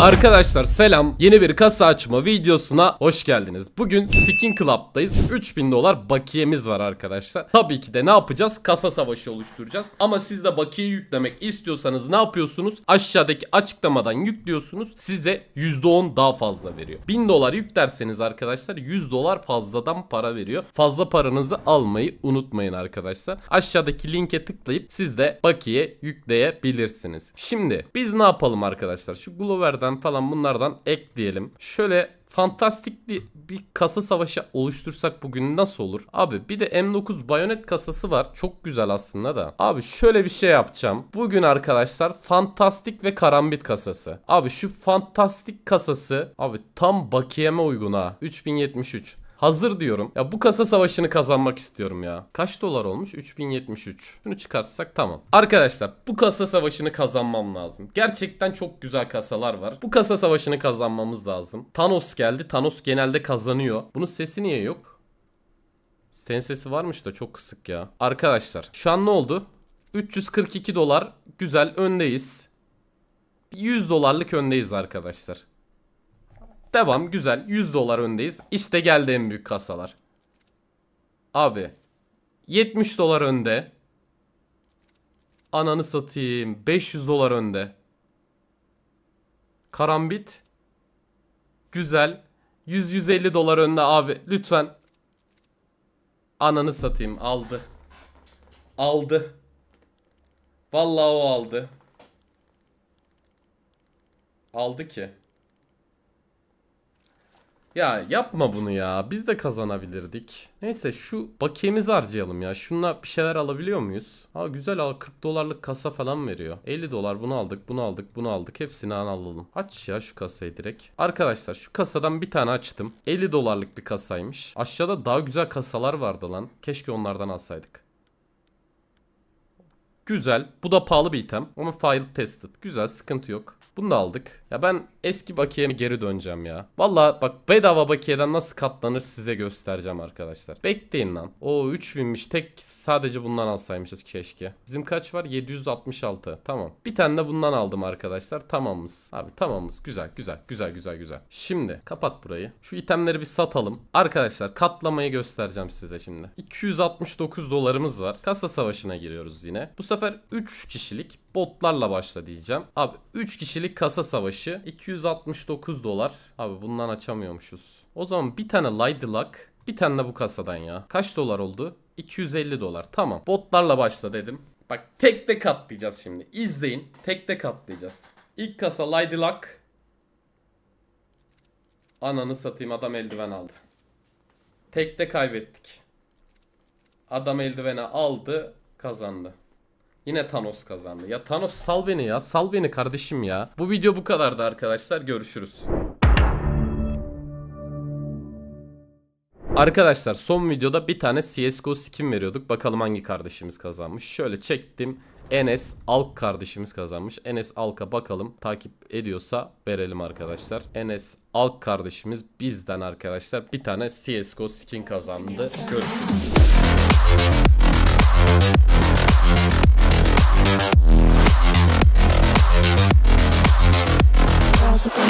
Arkadaşlar selam yeni bir kasa açma videosuna hoş geldiniz. Bugün Skin Club'dayız. 3000 dolar bakiyemiz var arkadaşlar. Tabii ki de ne yapacağız? Kasa savaşı oluşturacağız. Ama siz de bakiye yüklemek istiyorsanız ne yapıyorsunuz? Aşağıdaki açıklamadan yüklüyorsunuz. Size %10 daha fazla veriyor. 1000 dolar yüklerseniz arkadaşlar 100 dolar fazladan para veriyor. Fazla paranızı almayı unutmayın arkadaşlar. Aşağıdaki linke tıklayıp siz de bakiye yükleyebilirsiniz. Şimdi biz ne yapalım arkadaşlar? Şu Glover'dan Türkiye'den falan bunlardan ekleyelim. Şöyle fantastik bir, bir kasa savaşı oluştursak bugün nasıl olur? Abi bir de M9 bayonet kasası var. Çok güzel aslında da. Abi şöyle bir şey yapacağım. Bugün arkadaşlar fantastik ve karambit kasası. Abi şu fantastik kasası abi tam bakiyeme uygun ha. 3073. Hazır diyorum. Ya bu kasa savaşını kazanmak istiyorum ya. Kaç dolar olmuş? 3073. Bunu çıkartsak tamam. Arkadaşlar bu kasa savaşını kazanmam lazım. Gerçekten çok güzel kasalar var. Bu kasa savaşını kazanmamız lazım. Thanos geldi. Thanos genelde kazanıyor. Bunun sesi niye yok? Sten sesi varmış da çok kısık ya. Arkadaşlar şu an ne oldu? 342 dolar güzel öndeyiz. 100 dolarlık öndeyiz arkadaşlar. Devam güzel. 100 dolar öndeyiz. İşte geldi en büyük kasalar. Abi. 70 dolar önde. Ananı satayım. 500 dolar önde. Karambit. Güzel. 100-150 dolar önde abi. Lütfen. Ananı satayım. Aldı. Aldı. Vallahi o aldı. Aldı ki. Ya yapma bunu ya. Biz de kazanabilirdik. Neyse şu bakiyemizi harcayalım ya. Şununla bir şeyler alabiliyor muyuz? Ha güzel ha 40 dolarlık kasa falan veriyor. 50 dolar bunu aldık bunu aldık bunu aldık. Hepsini alalım. Aç ya şu kasayı direkt. Arkadaşlar şu kasadan bir tane açtım. 50 dolarlık bir kasaymış. Aşağıda daha güzel kasalar vardı lan. Keşke onlardan alsaydık. Güzel. Bu da pahalı bir item. Ama file tested. Güzel sıkıntı yok. Bunu da aldık. Ya ben eski bakiyeme geri döneceğim ya. Valla bak bedava bakiyeden nasıl katlanır size göstereceğim arkadaşlar. Bekleyin lan. O 3000'miş. Tek sadece bundan alsaymışız keşke. Bizim kaç var? 766. Tamam. Bir tane de bundan aldım arkadaşlar. Tamamız. Abi tamamız. Güzel güzel güzel güzel güzel. Şimdi kapat burayı. Şu itemleri bir satalım. Arkadaşlar katlamayı göstereceğim size şimdi. 269 dolarımız var. Kasa savaşına giriyoruz yine. Bu sefer 3 kişilik botlarla başla diyeceğim. Abi 3 kişilik kasa savaşı 269 dolar. Abi bundan açamıyormuşuz. O zaman bir tane Lady Luck bir tane de bu kasadan ya. Kaç dolar oldu? 250 dolar. Tamam. Botlarla başla dedim. Bak tek de katlayacağız şimdi. İzleyin. Tek de katlayacağız. İlk kasa Lady Luck. Ananı satayım adam eldiven aldı. Tek de kaybettik. Adam eldiveni aldı kazandı. Yine Thanos kazandı. Ya Thanos sal beni ya. Sal beni kardeşim ya. Bu video bu kadardı arkadaşlar. Görüşürüz. Arkadaşlar son videoda bir tane CSGO skin veriyorduk. Bakalım hangi kardeşimiz kazanmış. Şöyle çektim. Enes Alk kardeşimiz kazanmış. Enes Alk'a bakalım takip ediyorsa verelim arkadaşlar. Enes Alk kardeşimiz bizden arkadaşlar bir tane CSGO skin kazandı. Görüşürüz.